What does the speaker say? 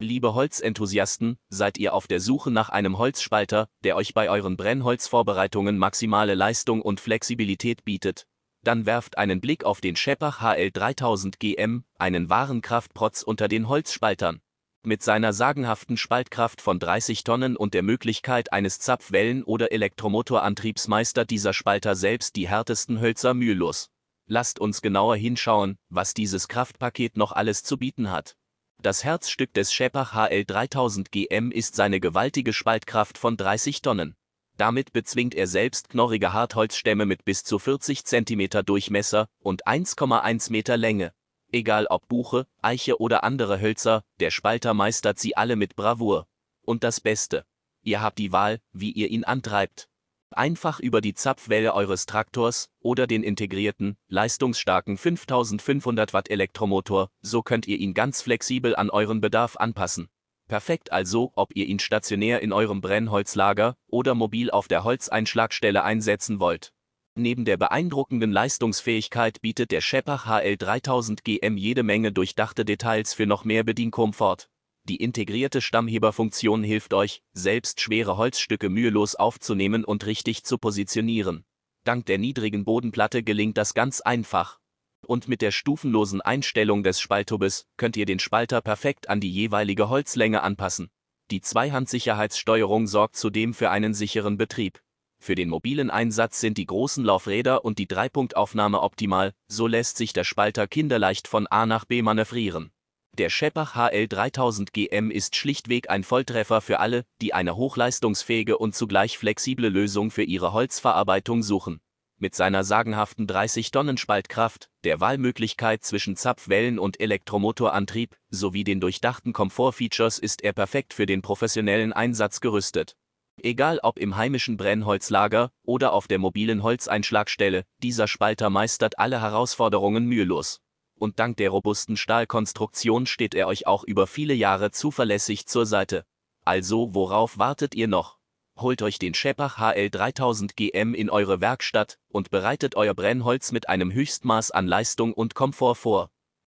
Liebe Holzenthusiasten, seid ihr auf der Suche nach einem Holzspalter, der euch bei euren Brennholzvorbereitungen maximale Leistung und Flexibilität bietet? Dann werft einen Blick auf den Schepach HL 3000 GM, einen wahren Kraftprotz unter den Holzspaltern. Mit seiner sagenhaften Spaltkraft von 30 Tonnen und der Möglichkeit eines Zapfwellen- oder Elektromotorantriebs meistert dieser Spalter selbst die härtesten Hölzer mühelos. Lasst uns genauer hinschauen, was dieses Kraftpaket noch alles zu bieten hat. Das Herzstück des Schäpach HL 3000 GM ist seine gewaltige Spaltkraft von 30 Tonnen. Damit bezwingt er selbst knorrige Hartholzstämme mit bis zu 40 cm Durchmesser und 1,1 Meter Länge. Egal ob Buche, Eiche oder andere Hölzer, der Spalter meistert sie alle mit Bravour. Und das Beste. Ihr habt die Wahl, wie ihr ihn antreibt. Einfach über die Zapfwelle eures Traktors oder den integrierten, leistungsstarken 5500 Watt Elektromotor, so könnt ihr ihn ganz flexibel an euren Bedarf anpassen. Perfekt also, ob ihr ihn stationär in eurem Brennholzlager oder mobil auf der Holzeinschlagstelle einsetzen wollt. Neben der beeindruckenden Leistungsfähigkeit bietet der Schepach HL 3000 GM jede Menge durchdachte Details für noch mehr Bedienkomfort. Die integrierte Stammheberfunktion hilft euch, selbst schwere Holzstücke mühelos aufzunehmen und richtig zu positionieren. Dank der niedrigen Bodenplatte gelingt das ganz einfach. Und mit der stufenlosen Einstellung des Spalttubes könnt ihr den Spalter perfekt an die jeweilige Holzlänge anpassen. Die Zweihandsicherheitssteuerung sorgt zudem für einen sicheren Betrieb. Für den mobilen Einsatz sind die großen Laufräder und die Dreipunktaufnahme optimal, so lässt sich der Spalter kinderleicht von A nach B manövrieren. Der Schäppach HL 3000 GM ist schlichtweg ein Volltreffer für alle, die eine hochleistungsfähige und zugleich flexible Lösung für ihre Holzverarbeitung suchen. Mit seiner sagenhaften 30-Tonnen-Spaltkraft, der Wahlmöglichkeit zwischen Zapfwellen und Elektromotorantrieb sowie den durchdachten Komfortfeatures ist er perfekt für den professionellen Einsatz gerüstet. Egal ob im heimischen Brennholzlager oder auf der mobilen Holzeinschlagstelle, dieser Spalter meistert alle Herausforderungen mühelos und dank der robusten Stahlkonstruktion steht er euch auch über viele Jahre zuverlässig zur Seite. Also worauf wartet ihr noch? Holt euch den Schäpach HL 3000 GM in eure Werkstatt und bereitet euer Brennholz mit einem Höchstmaß an Leistung und Komfort vor.